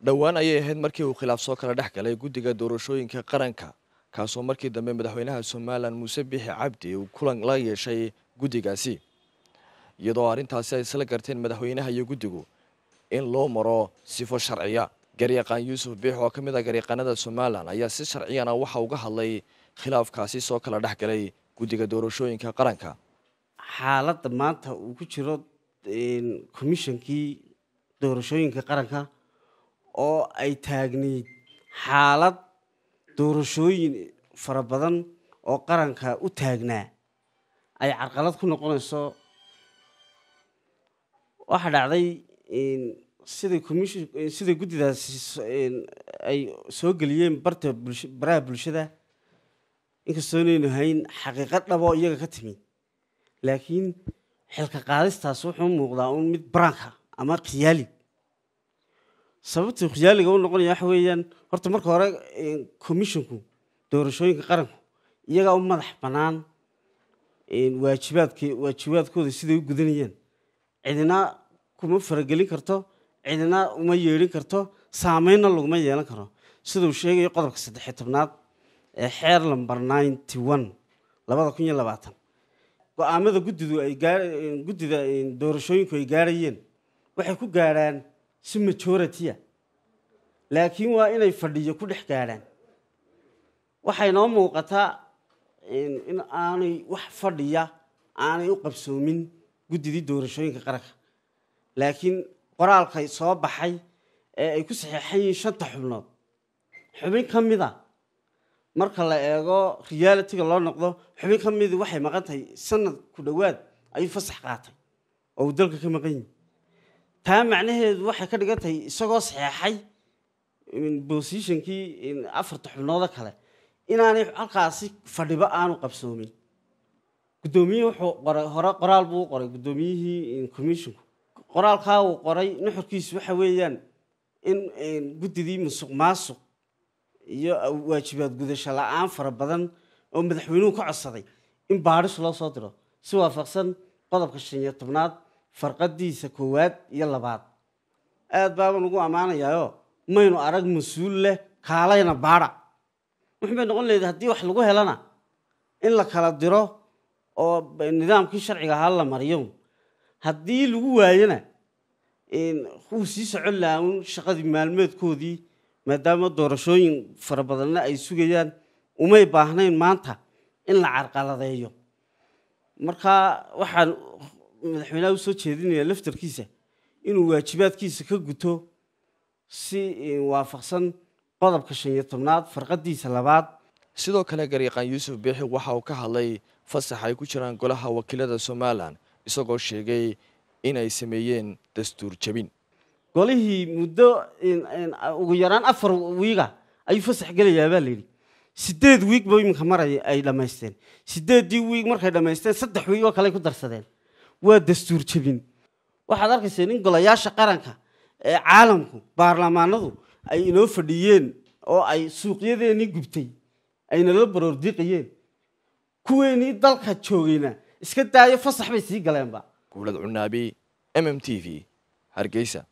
dhowaan ayay ahayd markii uu khilaaf soo kala dhex galay guddiga doorashooyinka qaranka kaasoo markii dambe madaxweynaha somalilan muuse biixi cabdi uu kulan la yeeshay guddigaasi iyadoo arrintaasi ay isla garteen madaxweynaha iyo guddigu in loo maro sifo sharciya garyaqaan yuusuf biix oo ka mid ah garyaqaanada somalilan ayaa si sharciyana waxa uga hadlay khilaafkaasi soo kala dhex galay guddiga doorashooyinka qaranka xaaladda maanta uu ku jiro komishonkii doorashooyinka qaranka oo ay taagniid xaalad doorashooyin fara badan oo qaranka u taagnaa ay carqalad ku noqonayso waxaa dhacday sidasida guddidaasi ay soo geliyeen barta baraha bulshada inkastoo inaynu hayn xaqiiqo dhaboo iyaga ka timi laakiin xilka qaadistaas wuxuu muuqdaa uun mid baraanka ama khiyaali sababta khiyaaliga u noqonaya waxa weeyaan horta marka hore commishonku doorashooyinka qaranku iyagaa u madax bannaan waajibaadk waajibaadkooda siday u gudanayaan cidina kuma faragelin karto cidina uma yeedhin karto saameynna laguma yeelan karo siduu sheegayo qodobka saddexiy tobnaad ee xeer lomber ninety one labada kun iyo labaatan go-aamada gudidu ay gaguddida doorashooyinku ay gaarayeen waxay ku gaadhaan si majoratiya laakiin waa inay fadhiyo ku dhex gaadhaan waxay noo muuqataa in aanay wax fadhiya aanay u qabsoomin guddidii doorashooyinka qaranka laakiin qoraalkay soo baxay ee ay ku saxeexan yihiin shanta xubnood xubin ka mid a marka la eego riyaalityga loo noqdo xubin ka midii waxay maqan tahay sanad ku dhowaad ayuu fasax qaatay oo uu dalka ka maqan yihi taa macnaheedu waxay ka dhigan tahay isagoo saxeexay bosishonkii afarta xubnooda kale inaanay halkaasi fadhibo aanu qabsoomin gudoomiye wuxuu qoray hore qoraal buu qoray gudoomiyihii commishinku qoraalkaa uu qoray nuxurkiisu waxa weeyaan in guddidii musuq maasuq iyo waajibaad gudasho la-aan fara badan oo madaxweynuhu ka codsaday in baadhis loo soo diro si waafaqsan qodobka shan iyo tobnaad farqadiisa koowaad iyo labaad aada baaban ugu ammaanayaayoo maynu arag mas-uul leh kaalayna baadha wuxuu bay noqon leeday haddii wax lagu helana in la kala diro oo nidaamkii sharciga ahaa la mariyo haddii lagu waayona uu sii socon lahaa un shaqadii maalmeedkoodii maadaama doorashooyin fara badanna ay sugayaan umay baahnayn maanta in la carqaladeeyo marka waxaan madaxweynaha usoo jeedinaya laftarkiisa inuu waajibaadkiisa ka guto si eh, waafaqsan qodobka shan iyo tobnaad farqadiisa labaad sidoo kale garyaqaan yuusuf biixi waxa uu ka hadlay fasax ay ku jiraan golaha wakiilada somalilan isagoo sheegay inay sameeyeen dastuur jebin golihii muddo eh, eh, ugu yaraan afar wiiga ayuu fasax gelayaa baa layidhi sideed wiig ba iminka maraya ay dhammaysteen sideeddii wiig markay dhammaysteen saddex wiig oo kale ay ku darsadeen waa dastuur jebin waxaad arkaysaa in golayaasha qaranka ee caalamku baarlamaanadu ay inoo fadhiyeen oo ay suuqyadeennii gubtay aynala baroordiqiyeen kuweenii dalka joogayna iska daayo fasax bay sii galeenba guulad cunaabi m m t v hargeysa